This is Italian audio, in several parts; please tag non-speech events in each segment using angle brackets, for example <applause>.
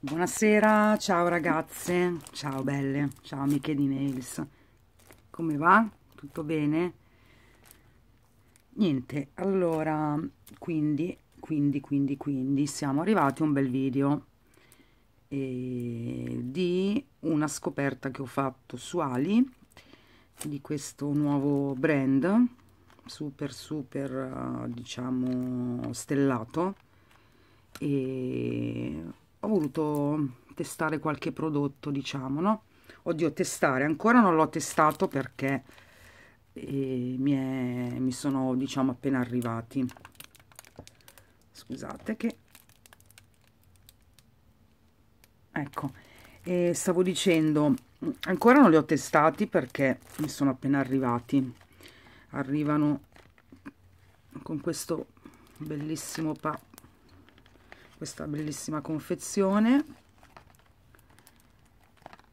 Buonasera, ciao ragazze, ciao belle, ciao amiche di Nails. Come va? Tutto bene? Niente, allora, quindi, quindi, quindi, quindi, siamo arrivati a un bel video eh, di una scoperta che ho fatto su Ali, di questo nuovo brand, super, super, diciamo, stellato, e ho voluto testare qualche prodotto diciamo no oddio testare ancora non l'ho testato perché eh, mi, è, mi sono diciamo appena arrivati scusate che ecco eh, stavo dicendo ancora non li ho testati perché mi sono appena arrivati arrivano con questo bellissimo pa questa bellissima confezione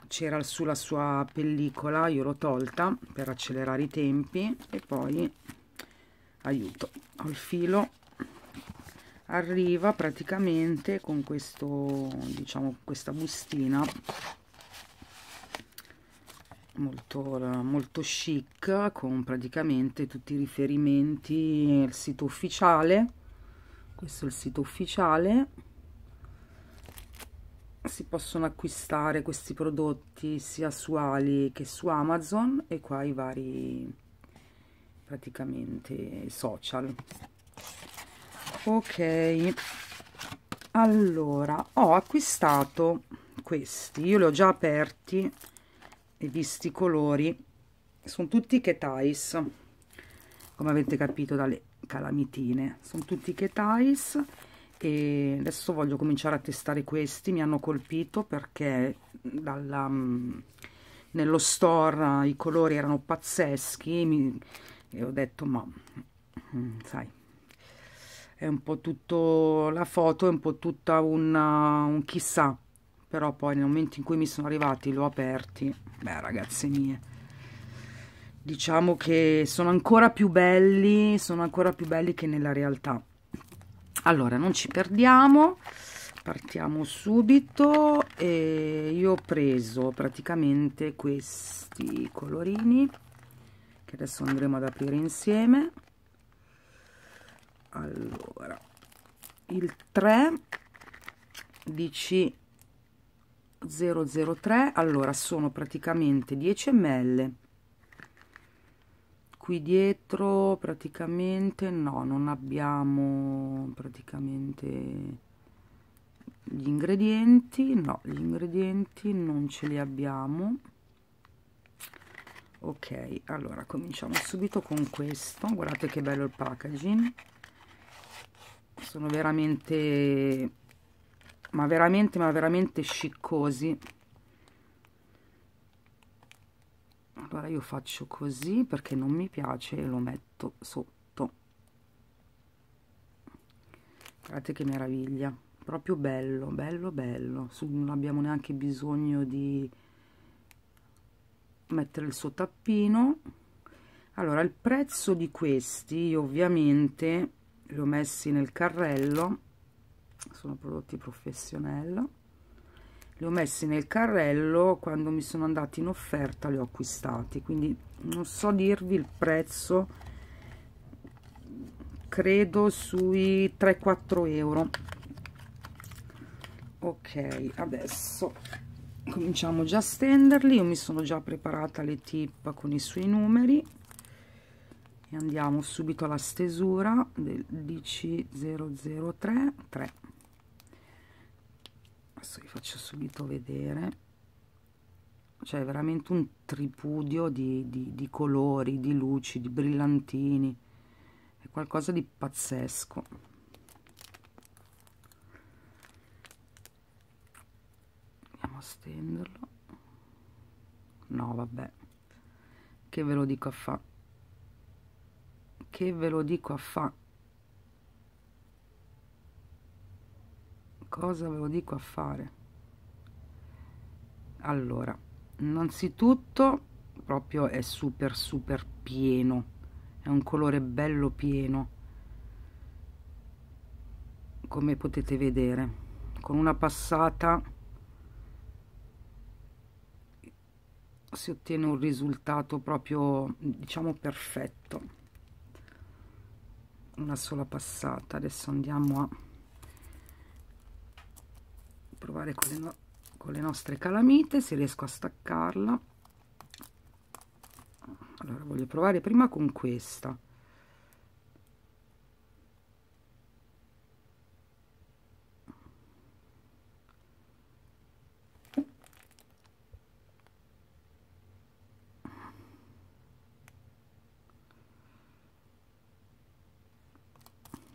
c'era sulla sua pellicola io l'ho tolta per accelerare i tempi e poi aiuto al filo arriva praticamente con questo diciamo questa bustina molto, molto chic con praticamente tutti i riferimenti il sito ufficiale questo è il sito ufficiale si possono acquistare questi prodotti sia su Ali che su Amazon e qua i vari praticamente social ok allora ho acquistato questi io li ho già aperti e visti i colori sono tutti che ties come avete capito dalle calamitine sono tutti che ties e adesso voglio cominciare a testare questi mi hanno colpito perché dalla, mm, nello store eh, i colori erano pazzeschi mi, e ho detto ma mm, sai è un po' tutto la foto è un po' tutta una, eh, un chissà però poi nel momento in cui mi sono arrivati l'ho aperti beh ragazze mie diciamo che sono ancora più belli, sono ancora più belli che nella realtà. Allora, non ci perdiamo, partiamo subito. E io ho preso praticamente questi colorini che adesso andremo ad aprire insieme. Allora, il 3 DC 003, allora sono praticamente 10 ml qui dietro praticamente no non abbiamo praticamente gli ingredienti no gli ingredienti non ce li abbiamo ok allora cominciamo subito con questo guardate che bello il packaging sono veramente ma veramente ma veramente sciccosi allora io faccio così perché non mi piace e lo metto sotto guardate che meraviglia proprio bello bello bello non abbiamo neanche bisogno di mettere il suo tappino allora il prezzo di questi io ovviamente li ho messi nel carrello sono prodotti professional li ho messi nel carrello quando mi sono andati in offerta li ho acquistati quindi non so dirvi il prezzo credo sui 3-4 euro ok adesso cominciamo già a stenderli io mi sono già preparata le tip con i suoi numeri e andiamo subito alla stesura del dc 0033 adesso vi faccio subito vedere cioè veramente un tripudio di, di, di colori, di luci, di brillantini è qualcosa di pazzesco andiamo a stenderlo no vabbè che ve lo dico a fa che ve lo dico a fa cosa ve lo dico a fare allora innanzitutto proprio è super super pieno è un colore bello pieno come potete vedere con una passata si ottiene un risultato proprio diciamo perfetto una sola passata adesso andiamo a provare con le, no con le nostre calamite se riesco a staccarla allora voglio provare prima con questa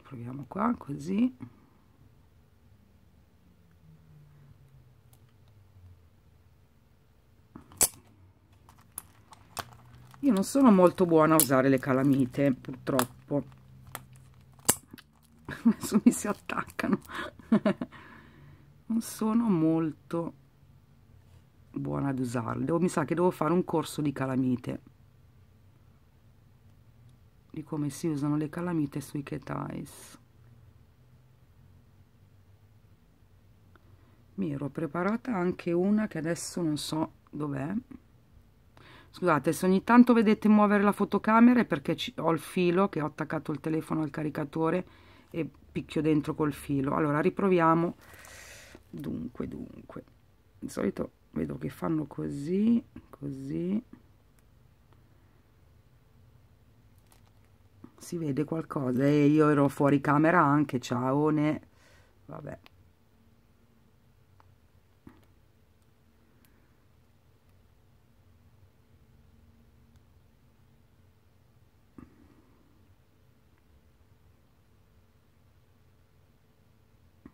proviamo qua così io non sono molto buona a usare le calamite purtroppo adesso mi si attaccano non sono molto buona ad usarle devo, mi sa che devo fare un corso di calamite di come si usano le calamite sui ketais mi ero preparata anche una che adesso non so dov'è scusate se ogni tanto vedete muovere la fotocamera è perché ho il filo che ho attaccato il telefono al caricatore e picchio dentro col filo allora riproviamo dunque dunque di solito vedo che fanno così così si vede qualcosa e eh, io ero fuori camera anche ciao ne vabbè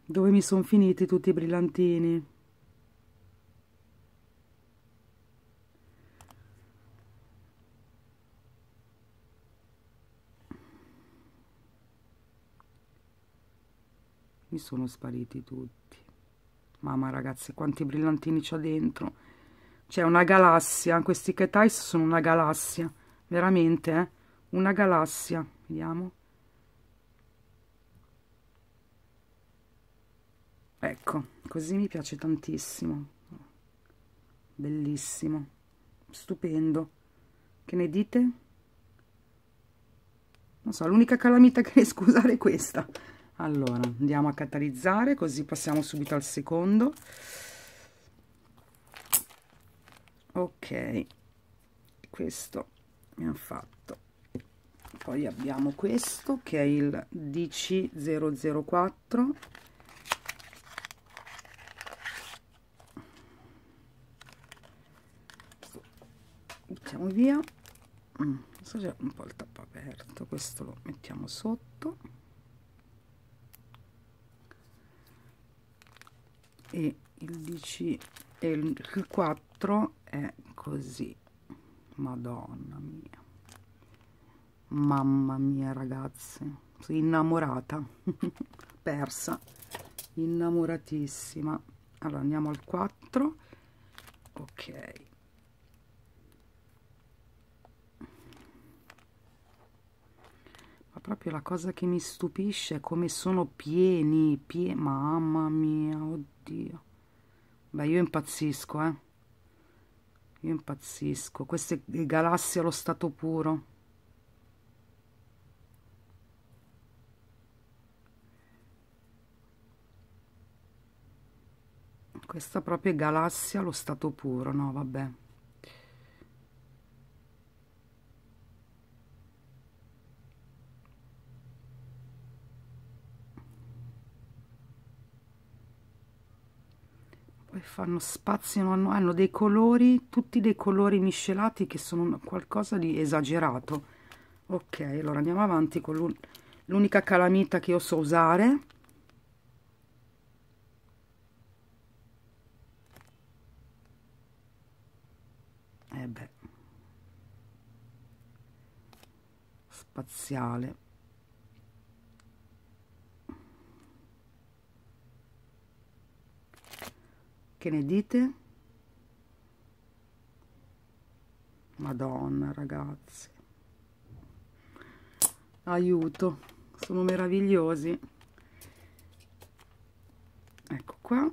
dove mi sono finiti tutti i brillantini mi sono spariti tutti mamma ragazzi quanti brillantini c'ho dentro c'è una galassia questi ketais sono una galassia veramente eh? una galassia vediamo ecco così mi piace tantissimo bellissimo stupendo che ne dite? non so l'unica calamita che ne <laughs> usare è questa allora andiamo a catalizzare così passiamo subito al secondo ok questo abbiamo fatto poi abbiamo questo che è il DC004 mettiamo via mm, so c'è un po' il tappo aperto questo lo mettiamo sotto e il 10 e il 4 è così madonna mia mamma mia ragazze sono innamorata <laughs> persa innamoratissima allora andiamo al 4 ok proprio la cosa che mi stupisce è come sono pieni, pie mamma mia, oddio. Beh, io impazzisco, eh. Io impazzisco. Queste galassie allo stato puro. Questa proprio galassia allo stato puro, no, vabbè. fanno spazio, hanno, hanno dei colori, tutti dei colori miscelati che sono qualcosa di esagerato. Ok, allora andiamo avanti con l'unica calamita che io so usare. E eh beh, spaziale. Che ne dite? Madonna, ragazzi. Aiuto, sono meravigliosi. Ecco qua.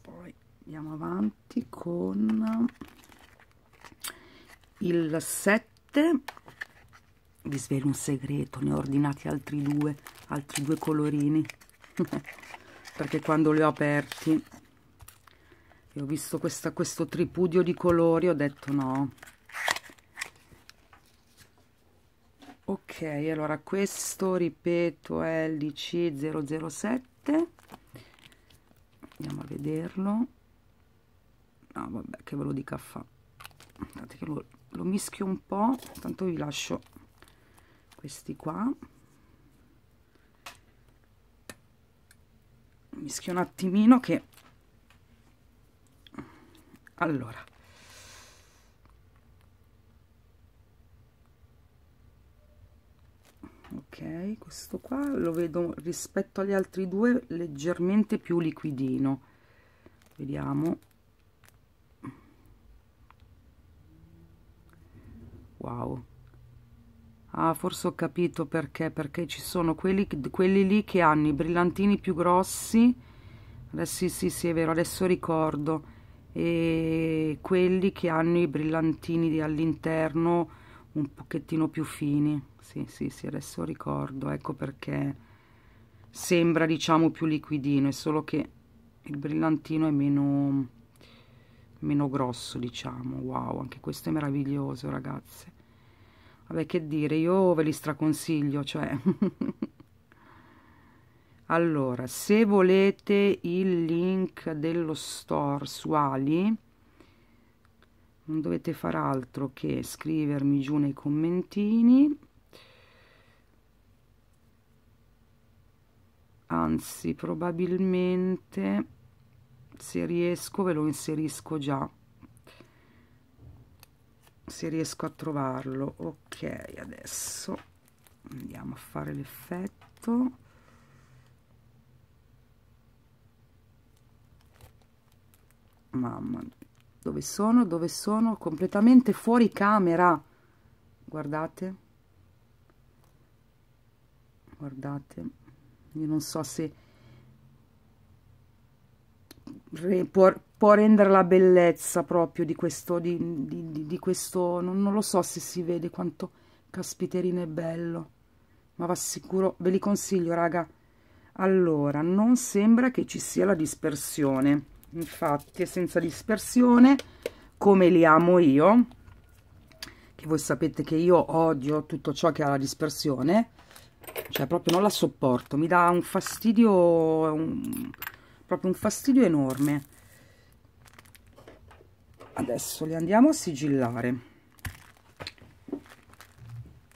Poi andiamo avanti con il 7. Vi svelo un segreto, ne ho ordinati altri due, altri due colorini. <laughs> Perché quando li ho aperti io ho visto questa, questo tripudio di colori, ho detto no. Ok, allora questo, ripeto, è il LDC007. Andiamo a vederlo. No, vabbè, che ve lo dica fa. Guardate che lo, lo mischio un po', tanto vi lascio questi qua. Mischio un attimino che allora. Ok, questo qua lo vedo rispetto agli altri due leggermente più liquidino. Vediamo. Wow. Ah, forse ho capito perché, perché ci sono quelli, quelli lì che hanno i brillantini più grossi. Adesso sì, sì, sì, è vero, adesso ricordo e quelli che hanno i brillantini all'interno un pochettino più fini sì sì sì adesso ricordo ecco perché sembra diciamo più liquidino è solo che il brillantino è meno meno grosso diciamo wow anche questo è meraviglioso ragazze vabbè che dire io ve li straconsiglio cioè <laughs> allora se volete il link dello store su ali non dovete far altro che scrivermi giù nei commentini anzi probabilmente se riesco ve lo inserisco già se riesco a trovarlo ok adesso andiamo a fare l'effetto mamma dove sono dove sono completamente fuori camera guardate guardate io non so se re, può, può, rendere la bellezza proprio di questo di, di, di questo non, non, lo so se si vede quanto caspiterino è bello ma va sicuro ve li consiglio raga allora non sembra che ci sia la dispersione infatti senza dispersione come li amo io che voi sapete che io odio tutto ciò che ha la dispersione cioè proprio non la sopporto mi dà un fastidio un, proprio un fastidio enorme adesso li andiamo a sigillare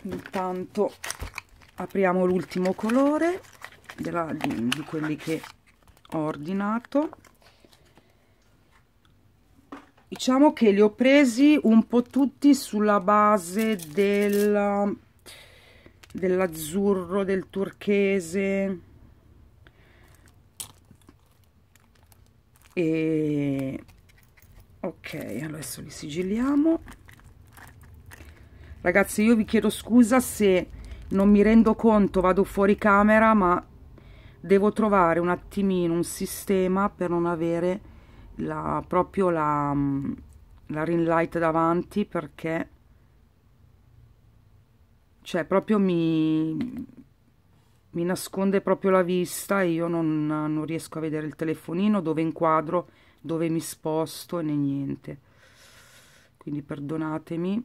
intanto apriamo l'ultimo colore della, di, di quelli che ho ordinato diciamo che li ho presi un po' tutti sulla base del dell'azzurro, del turchese e ok adesso li sigilliamo ragazzi io vi chiedo scusa se non mi rendo conto vado fuori camera ma devo trovare un attimino un sistema per non avere la, proprio la, mm, la ring light davanti perché cioè proprio mi, mi nasconde proprio la vista e io non, non, riesco a vedere il telefonino dove inquadro, dove mi sposto e né niente. Quindi perdonatemi.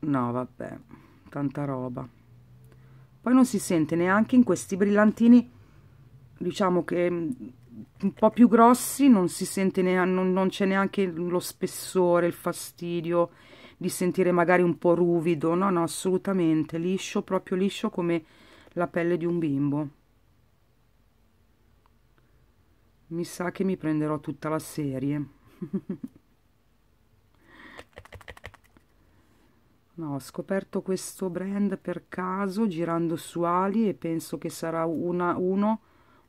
No, vabbè tanta roba poi non si sente neanche in questi brillantini diciamo che mm, un po' più grossi non si sente neanche non, non c'è neanche lo spessore il fastidio di sentire magari un po' ruvido no no assolutamente liscio proprio liscio come la pelle di un bimbo mi sa che mi prenderò tutta la serie <laughs> No, ho scoperto questo brand per caso girando su Ali e penso che sarà una, uno,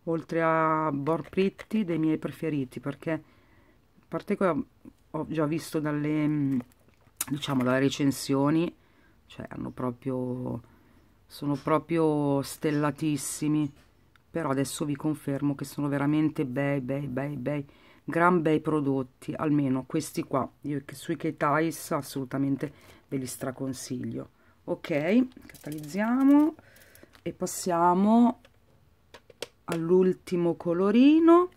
oltre a Borpritti, dei miei preferiti perché, a parte che ho, ho già visto dalle, mm, diciamo, dalle recensioni, cioè hanno proprio, sono proprio stellatissimi, però adesso vi confermo che sono veramente bei, bei, bei, bei, gran bei prodotti, almeno questi qua, io sui Ketais assolutamente ve li straconsiglio ok catalizziamo e passiamo all'ultimo colorino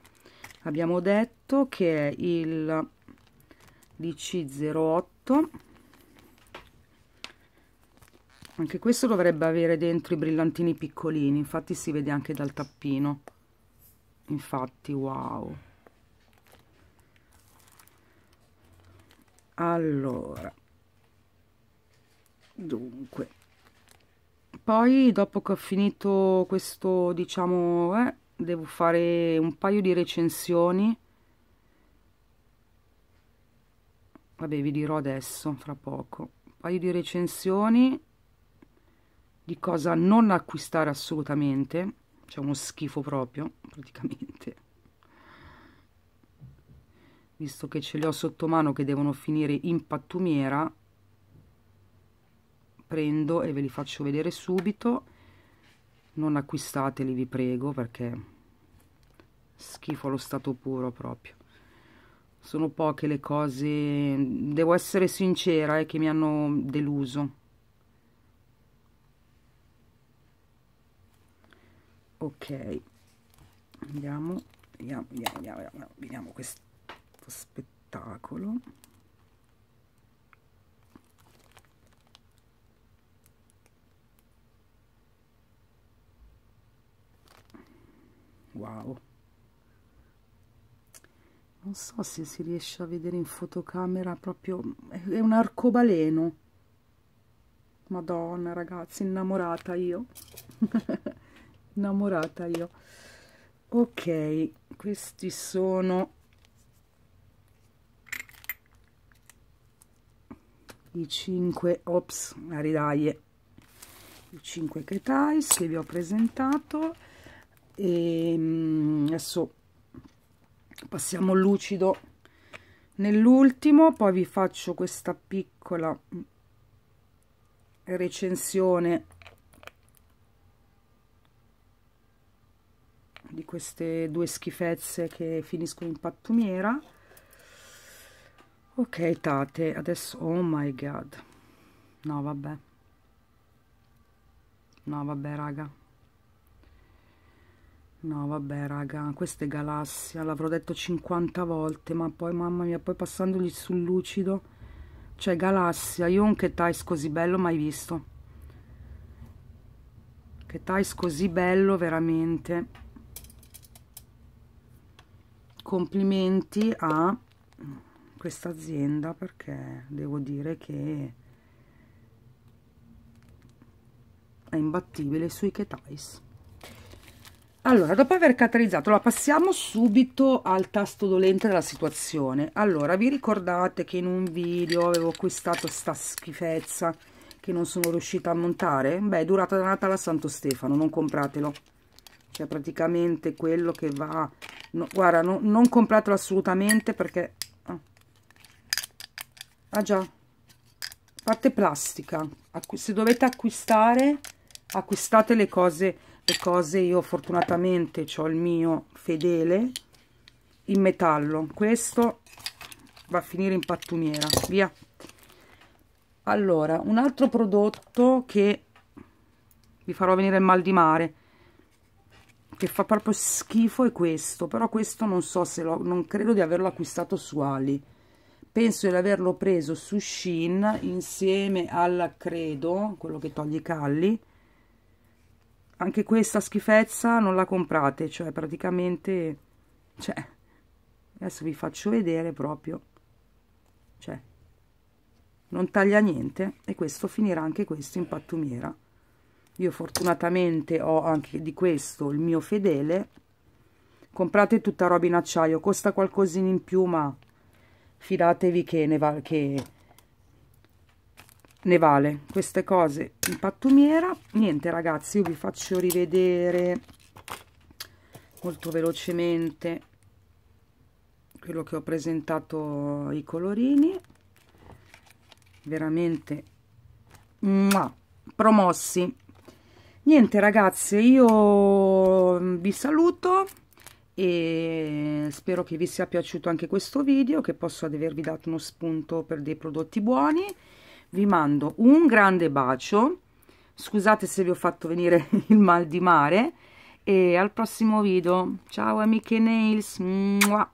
abbiamo detto che è il dc08 anche questo dovrebbe avere dentro i brillantini piccolini infatti si vede anche dal tappino infatti wow allora dunque poi dopo che ho finito questo diciamo eh, devo fare un paio di recensioni vabbè vi dirò adesso fra poco un paio di recensioni di cosa non acquistare assolutamente c'è uno schifo proprio praticamente visto che ce li ho sotto mano che devono finire in pattumiera prendo e ve li faccio vedere subito non acquistateli vi prego perché schifo lo stato puro proprio sono poche le cose devo essere sincera eh, che mi hanno deluso ok andiamo vediamo, vediamo, vediamo, vediamo questo spettacolo wow non so se si riesce a vedere in fotocamera proprio è un arcobaleno madonna ragazzi innamorata io <laughs> innamorata io ok questi sono i 5 ops a ridaglie i 5 cretais che vi ho presentato e ehm, adesso passiamo lucido nell'ultimo poi vi faccio questa piccola recensione di queste due schifezze che finiscono in pattumiera ok tate adesso oh my god no vabbè no vabbè raga no vabbè raga queste galassia l'avrò detto 50 volte ma poi mamma mia poi passandogli sul lucido cioè galassia io un ketais così bello mai visto ketais così bello veramente complimenti a questa azienda perché devo dire che è imbattibile sui ketais allora dopo aver catalizzato, la passiamo subito al tasto dolente della situazione allora vi ricordate che in un video avevo acquistato sta schifezza che non sono riuscita a montare beh è durata da Natale a Santo Stefano non compratelo cioè praticamente quello che va no, guarda no, non compratelo assolutamente perché ah, ah già parte plastica se dovete acquistare acquistate le cose le cose io fortunatamente ho il mio fedele in metallo questo va a finire in pattumiera via allora un altro prodotto che vi farò venire il mal di mare che fa proprio schifo è questo però questo non so se lo non credo di averlo acquistato su Ali penso di averlo preso su Shin insieme al credo quello che toglie i calli anche questa schifezza non la comprate cioè praticamente cioè adesso vi faccio vedere proprio cioè non taglia niente e questo finirà anche questo in pattumiera io fortunatamente ho anche di questo il mio fedele comprate tutta roba in acciaio costa qualcosina in più ma fidatevi che ne va che ne vale queste cose in pattumiera niente ragazzi io vi faccio rivedere molto velocemente quello che ho presentato i colorini veramente Mua! promossi niente ragazzi io vi saluto e spero che vi sia piaciuto anche questo video che posso avervi dato uno spunto per dei prodotti buoni vi mando un grande bacio scusate se vi ho fatto venire <laughs> il mal di mare e al prossimo video ciao amiche nails Mua.